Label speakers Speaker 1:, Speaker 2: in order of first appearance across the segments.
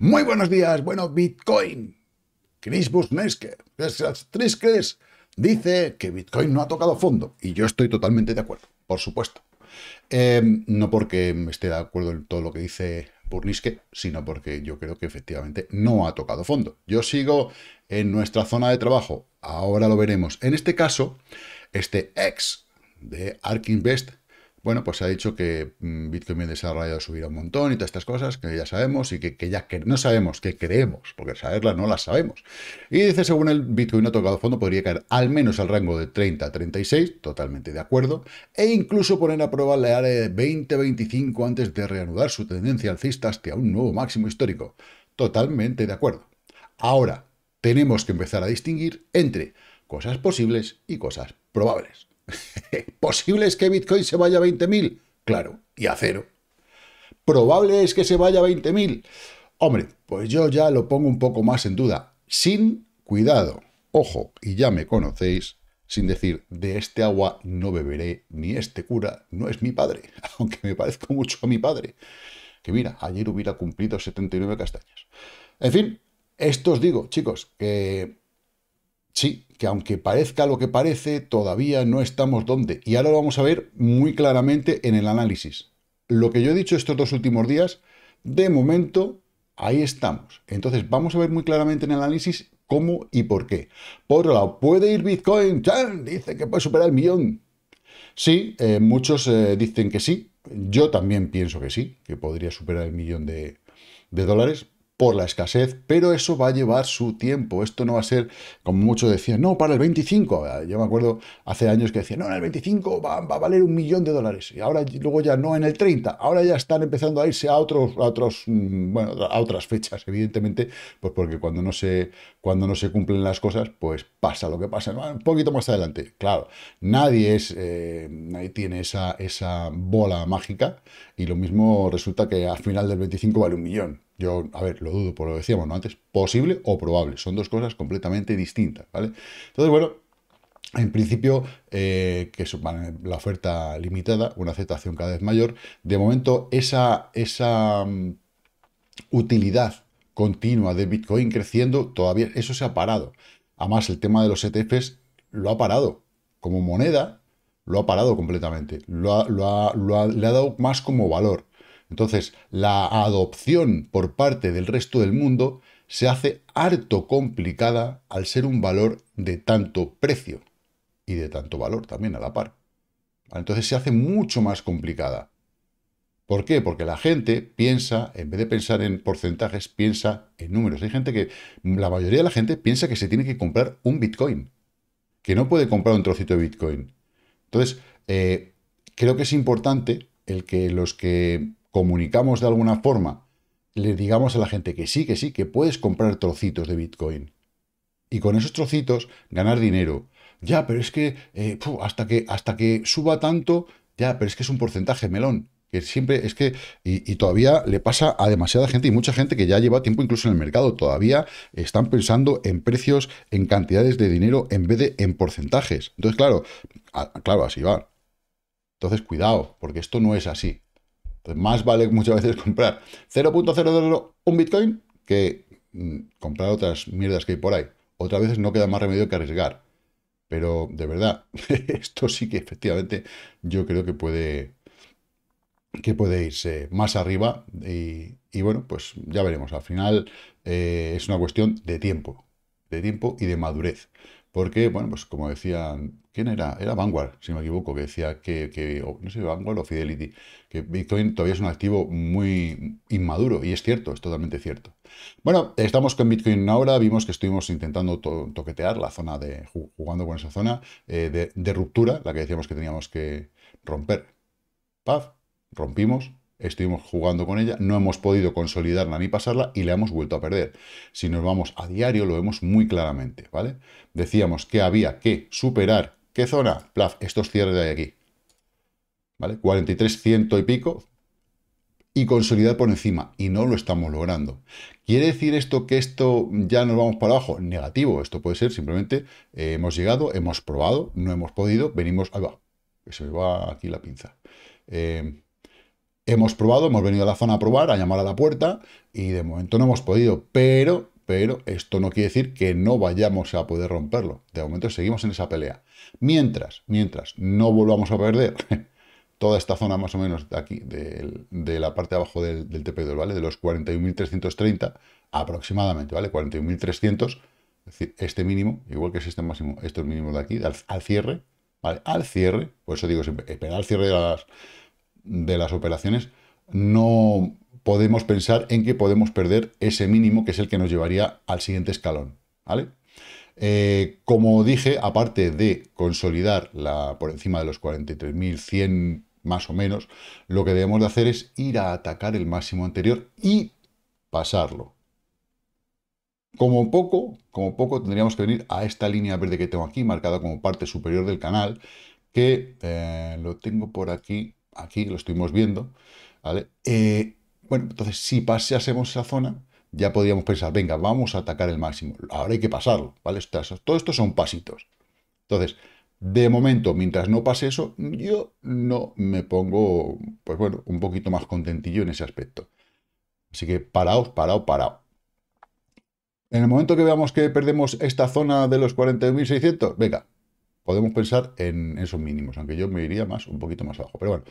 Speaker 1: Muy buenos días, bueno, Bitcoin. Chris Busneske, dice que Bitcoin no ha tocado fondo. Y yo estoy totalmente de acuerdo, por supuesto. Em, no porque esté de acuerdo en todo lo que dice Burniske, sino porque yo creo que efectivamente no ha tocado fondo. Yo sigo en nuestra zona de trabajo, ahora lo veremos. En este caso, este ex de Arkinvest, bueno, pues ha dicho que mm, Bitcoin ha desarrollado subirá un montón y todas estas cosas que ya sabemos y que, ya no sabemos, que creemos, porque saberlas no las sabemos. Y dice, según el Bitcoin no tocado fondo, podría caer al menos al rango de 30 36, totalmente de acuerdo, e incluso poner a prueba la área de 20-25 antes de reanudar su tendencia alcista hasta un nuevo máximo histórico. Totalmente de acuerdo. Ahora, tenemos que empezar a distinguir entre cosas posibles y cosas probables. ¿Posible es que Bitcoin se vaya a 20.000? Claro, y a cero. ¿Probable es que se vaya a 20.000? Hombre, pues yo ya lo pongo un poco más en duda. Sin cuidado. Ojo, y ya me conocéis, sin decir, de este agua no beberé, ni este cura no es mi padre, aunque me parezco mucho a mi padre, que mira, ayer hubiera cumplido 79 castañas. En fin, esto os digo, chicos, que Sí, que aunque parezca lo que parece, todavía no estamos donde. Y ahora lo vamos a ver muy claramente en el análisis. Lo que yo he dicho estos dos últimos días, de momento, ahí estamos. Entonces vamos a ver muy claramente en el análisis cómo y por qué. Por otro lado, ¿puede ir Bitcoin? ¡Chan! Dice que puede superar el millón. Sí, eh, muchos eh, dicen que sí. Yo también pienso que sí, que podría superar el millón de, de dólares por la escasez, pero eso va a llevar su tiempo. Esto no va a ser, como muchos decían, no, para el 25. Ah, yo me acuerdo hace años que decían, no, en el 25 va, a valer un millón de dólares. Y ahora luego ya no en el 30. Ahora ya están empezando a irse a otros, a otros, mm, a otras fechas, evidentemente, pues porque cuando no se, cuando no se cumplen las cosas, pues pasa lo que pasa. Un poquito más adelante. Claro, nadie es, eh, nadie tiene esa, esa bola mágica y lo mismo resulta que al final del 25 vale un millón yo, a ver, lo dudo, por lo que decíamos ¿no? antes, posible o probable. Son dos cosas completamente distintas, ¿vale? Entonces, bueno, en principio, eh, que es la oferta limitada, una aceptación cada vez mayor. De momento, esa, esa mm, utilidad continua de Bitcoin creciendo, todavía eso se ha parado. Además, el tema de los ETFs lo ha parado. Como moneda, lo ha parado completamente. Lo, le ha dado más como valor. Entonces, la adopción por parte del resto del mundo se hace harto complicada al ser un valor de tanto precio y de tanto valor también a la par. Entonces se hace mucho más complicada. ¿Por qué? Porque la gente piensa, en vez de pensar en porcentajes, piensa en números. Hay gente que, la mayoría de la gente piensa que se tiene que comprar un Bitcoin, que no puede comprar un trocito de Bitcoin. Entonces, eh, creo que es importante el que los que comunicamos de alguna forma, le digamos a la gente que sí, que sí, que puedes comprar trocitos de Bitcoin. Y con esos trocitos ganar dinero. Ya, pero es que eh, hasta que hasta que suba tanto, ya, pero es que es un porcentaje melón. Que siempre es que, y, todavía le pasa a demasiada gente y mucha gente que ya lleva tiempo incluso en el mercado, todavía están pensando en precios, en cantidades de dinero en vez de en porcentajes. Entonces, claro, claro, así va. Entonces, cuidado, porque esto no es así más vale muchas veces comprar 0.00 un Bitcoin que mm, comprar otras mierdas que hay por ahí. Otras veces no queda más remedio que arriesgar. Pero de verdad, esto sí que efectivamente yo creo que puede, que puede irse más arriba. Y, bueno, pues ya veremos. Al final eh, es una cuestión de tiempo. De tiempo y de madurez. Porque, bueno, pues como decían, ¿quién era? Era Vanguard, si no me equivoco, que decía que, que, no sé, Vanguard o Fidelity, que Bitcoin todavía es un activo muy inmaduro, y es cierto, es totalmente cierto. Bueno, estamos con Bitcoin ahora, vimos que estuvimos intentando toquetear la zona de, jugando con esa zona eh, de, ruptura, la que decíamos que teníamos que romper. Paz, rompimos, estuvimos jugando con ella, no hemos podido consolidarla ni pasarla y la hemos vuelto a perder. Si nos vamos a diario lo vemos muy claramente, ¿vale? Decíamos que había que superar, ¿qué zona? Plaf, estos cierres de aquí, ¿vale? 43, ciento y pico y consolidar por encima y no lo estamos logrando. ¿Quiere decir esto que esto ya nos vamos para abajo? Negativo, esto puede ser simplemente eh, hemos llegado, hemos probado, no hemos podido, venimos, ahí va, que se me va aquí la pinza. Eh, Hemos probado, hemos venido a la zona a probar, a llamar a la puerta y de momento no hemos podido, pero, pero esto no quiere decir que no vayamos a poder romperlo. De momento seguimos en esa pelea. Mientras, mientras no volvamos a perder toda esta zona más o menos de aquí, de, la parte de abajo del, TP2, ¿vale? De los 41.330 aproximadamente, ¿vale? 41.300, es decir, este mínimo, igual que es este máximo, estos mínimo de aquí, al, cierre, ¿vale? Al cierre, por eso digo siempre, esperar al cierre de las de las operaciones, no podemos pensar en que podemos perder ese mínimo que es el que nos llevaría al siguiente escalón. ¿vale? Eh, como dije, aparte de consolidar la, por encima de los 43.100 más o menos, lo que debemos de hacer es ir a atacar el máximo anterior y pasarlo. Como poco, como poco tendríamos que venir a esta línea verde que tengo aquí, marcada como parte superior del canal, que eh, lo tengo por aquí, aquí, lo estuvimos viendo, ¿vale? Eh, bueno, entonces si pasásemos esa zona, ya podríamos pensar, venga, vamos a atacar el máximo. Ahora hay que pasarlo, ¿vale? Todo esto son pasitos. Entonces, de momento, mientras no pase eso, yo no me pongo, pues bueno, un poquito más contentillo en ese aspecto. Así que paraos, paraos, paraos. En el momento que veamos que perdemos esta zona de los 40.600, venga, podemos pensar en esos mínimos, aunque yo me iría más, un poquito más abajo. Pero bueno,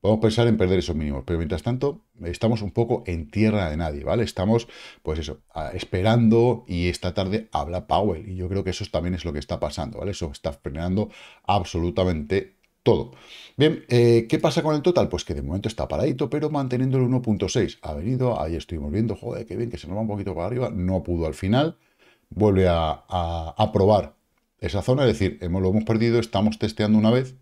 Speaker 1: podemos pensar en perder esos mínimos. Pero mientras tanto, estamos un poco en tierra de nadie, ¿vale? Estamos, pues eso, esperando y esta tarde habla Powell. Y yo creo que eso también es lo que está pasando, ¿vale? Eso está frenando absolutamente todo. Bien, eh, ¿qué pasa con el total? Pues que de momento está paradito, pero manteniendo el 1.6. Ha venido, ahí estuvimos viendo, joder, qué bien, que se nos va un poquito para arriba, no pudo al final. Vuelve a, a probar esa zona, es decir, hemos, lo hemos perdido, estamos testeando una vez,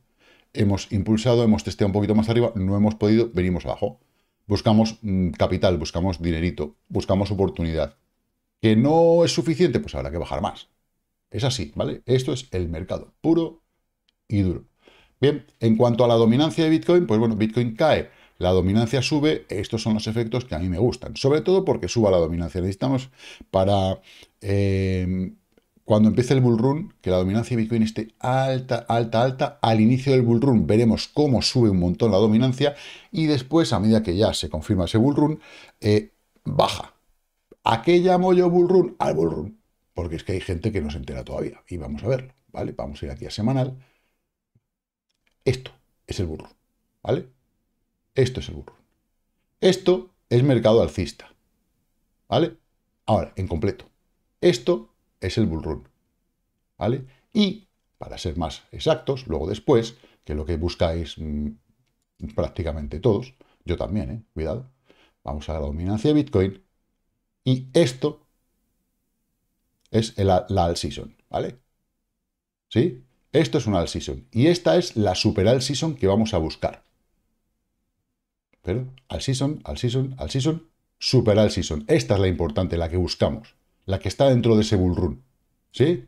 Speaker 1: hemos impulsado, hemos testeado un poquito más arriba, no hemos podido, venimos abajo. Buscamos mm, capital, buscamos dinerito, buscamos oportunidad. ¿Que no es suficiente? Pues habrá que bajar más. Es así, ¿vale? Esto es el mercado, puro y duro. Bien, en cuanto a la dominancia de Bitcoin, pues bueno, Bitcoin cae, la dominancia sube, estos son los efectos que a mí me gustan, sobre todo porque suba la dominancia. Necesitamos para eh, cuando empiece el bull run, que la dominancia de Bitcoin esté alta, alta, alta, al inicio del bull run veremos cómo sube un montón la dominancia y después, a medida que ya se confirma ese bull run, eh, baja. ¿A qué llamo yo bull run? Al bull run. Porque es que hay gente que no se entera todavía y vamos a verlo, ¿vale? Vamos a ir aquí a semanal. Esto es el bull run, ¿vale? Esto es el bull run. Esto es mercado alcista, ¿vale? Ahora, en completo. Esto es el bull ¿Vale? Y, para ser más exactos, luego después, que lo que buscáis mm, prácticamente todos, yo también, ¿eh? cuidado, vamos a la dominancia de Bitcoin y esto es la all season, ¿vale? ¿Sí? Esto es una all season y esta es la super all season que vamos a buscar. Pero all season, all season, all season, super all season. Esta es la importante, la que buscamos la que está dentro de ese bull run. ¿Sí?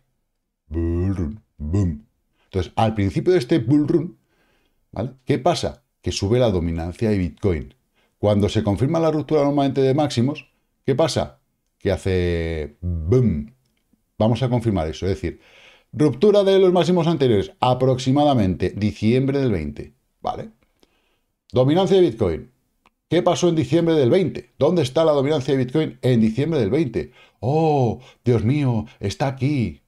Speaker 1: Bull run, boom. Entonces, al principio de este bull run, ¿vale? ¿qué pasa? Que sube la dominancia de Bitcoin. Cuando se confirma la ruptura normalmente de máximos, ¿qué pasa? Que hace boom. Vamos a confirmar eso, es decir, ruptura de los máximos anteriores, aproximadamente diciembre del 20, ¿vale? Dominancia de Bitcoin, ¿Qué pasó en diciembre del 20? ¿Dónde está la dominancia de Bitcoin en diciembre del 20? ¡Oh, Dios mío, está aquí!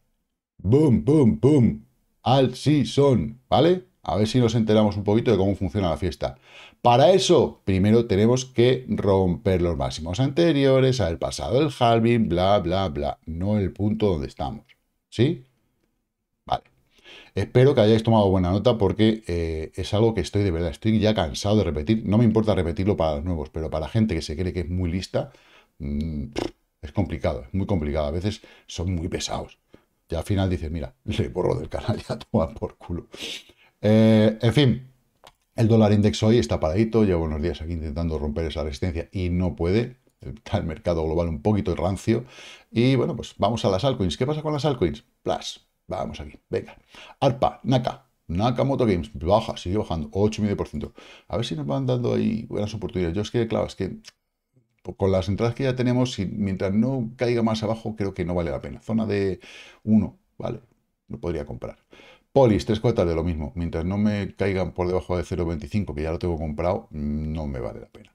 Speaker 1: ¡Boom, boom, boom! Al sí son, ¿vale? A ver si nos enteramos un poquito de cómo funciona la fiesta. Para eso, primero tenemos que romper los máximos anteriores, al pasado el halving, bla, bla, bla. No el punto donde estamos. ¿Sí? Vale. Espero que hayáis tomado buena nota porque eh, es algo que estoy de verdad, estoy ya cansado de repetir. No me importa repetirlo para los nuevos, pero para gente que se cree que es muy lista, mm, es complicado, es muy complicado. A veces son muy pesados. Ya al final dices, mira, le borro del canal, ya toma por culo. Eh, en fin, el dólar index hoy está paradito. Llevo unos días aquí intentando romper esa resistencia y no puede. Está el mercado global un poquito rancio. Y bueno, pues vamos a las altcoins. ¿Qué pasa con las altcoins? Plus, vamos aquí, venga. ARPA, naka moto Games baja, sigue bajando, 8,5%. A ver si nos van dando ahí buenas oportunidades. Yo es que, claro, es que con las entradas que ya tenemos, mientras no caiga más abajo, creo que no vale la pena. Zona de 1, vale, lo podría comprar. Polis, tres cuartas de lo mismo. Mientras no me caigan por debajo de 0,25, que ya lo tengo comprado, no me vale la pena.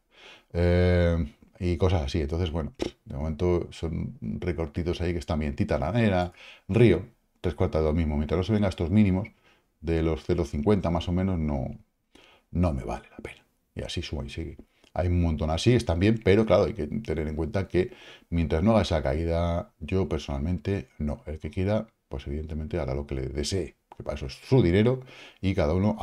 Speaker 1: Eh, y cosas así. Entonces, bueno, de momento son recortitos ahí que están bien. Titananera, Río, tres cuartas de lo mismo. Mientras no se vengan estos mínimos de los 0,50 más o menos, no, no me vale la pena. Y así subo y sigue. Hay un montón así, están bien, pero claro, hay que tener en cuenta que mientras no haga esa caída, yo personalmente no. El que quiera, pues evidentemente hará lo que le desee, que para eso es su dinero y cada uno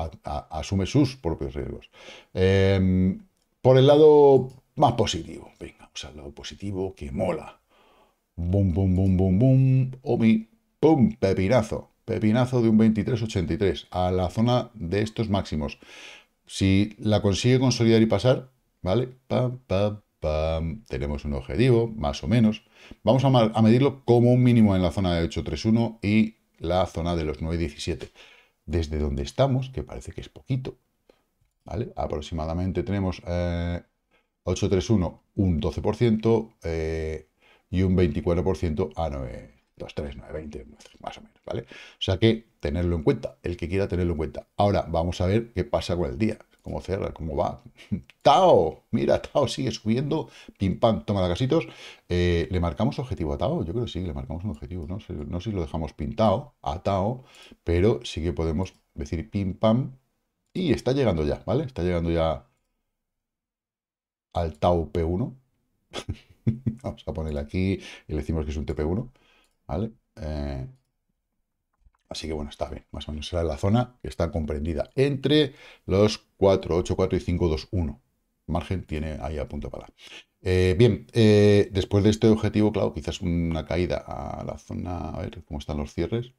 Speaker 1: asume sus propios riesgos. Em, por el lado más positivo, venga, o sea, el lado positivo que mola. boom boom boom boom boom omi, boom pepinazo. Pepinazo de un 23.83 a la zona de estos máximos. Si la consigue consolidar y pasar, ¿Vale? Pam, Tenemos un objetivo, más o menos. Vamos a, medirlo como un mínimo en la zona de 831 y la zona de los 917. Desde donde estamos, que parece que es poquito, ¿vale? Aproximadamente tenemos 831 eh, un 12% eh, y un 24% a 9. más o menos, ¿vale? O sea que tenerlo en cuenta, el que quiera tenerlo en cuenta. Ahora vamos a ver qué pasa con el día cómo cierra, cómo va. Tao, mira, Tao sigue subiendo, pim pam, toma de casitos. Eh, ¿Le marcamos objetivo a Tao? Yo creo que sí, le marcamos un objetivo. No sé, no si lo dejamos pintado a Tao, pero sí que podemos decir pim pam. Y está llegando ya, ¿vale? Está llegando ya al Tau P1. Vamos a ponerle aquí y le decimos que es un TP1, ¿vale? Eh, Así que bueno, está bien, más o menos será la zona que está comprendida entre los 484 y 521. Margen tiene ahí a punto para. Eh, bien, eh, después de este objetivo, claro, quizás una caída a la zona, a ver cómo están los cierres.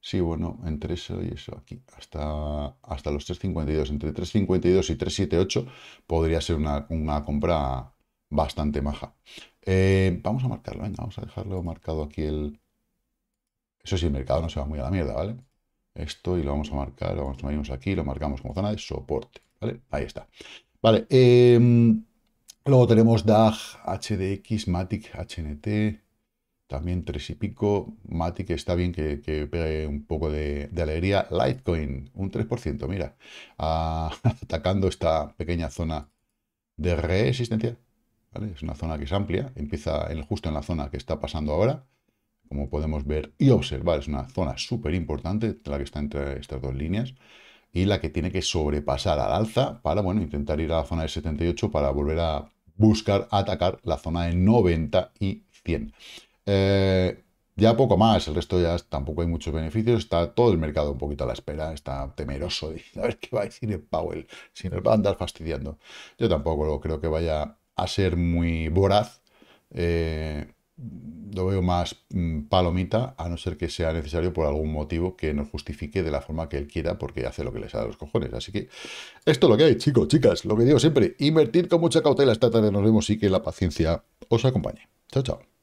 Speaker 1: Sí, bueno, entre eso y eso aquí, hasta, hasta los 3.52, entre 3.52 y 3.78 podría ser una, compra bastante maja. Eh, vamos a marcarlo, venga, vamos a dejarlo marcado aquí el, eso sí, el mercado no se va muy a la mierda, ¿vale? Esto y lo vamos a marcar, lo vamos a aquí, lo marcamos como zona de soporte, ¿vale? Ahí está. Vale, em, luego tenemos DAG, HDX, Matic, HNT, también tres y pico. Matic está bien que, que pegue un poco de, alegría. Litecoin, un 3%, mira, atacando esta pequeña zona de resistencia. ¿vale? Es una zona que es amplia, empieza justo en la zona que está pasando ahora como podemos ver y observar, es una zona súper importante, la que está entre estas dos líneas, y la que tiene que sobrepasar al alza para, bueno, intentar ir a la zona de 78 para volver a buscar atacar la zona de 90 y 100. Eh, ya poco más, el resto ya tampoco hay muchos beneficios, está todo el mercado un poquito a la espera, está temeroso de a ver qué va a decir el Powell, si nos va a andar fastidiando. Yo tampoco creo que vaya a ser muy voraz. Eh, lo veo más mm, palomita, a no ser que sea necesario por algún motivo que nos justifique de la forma que él quiera, porque hace lo que le sale a los cojones. Así que esto es lo que hay, chicos, chicas, lo que digo siempre, invertir con mucha cautela esta tarde. Nos vemos y que la paciencia os acompañe. Chao, chao.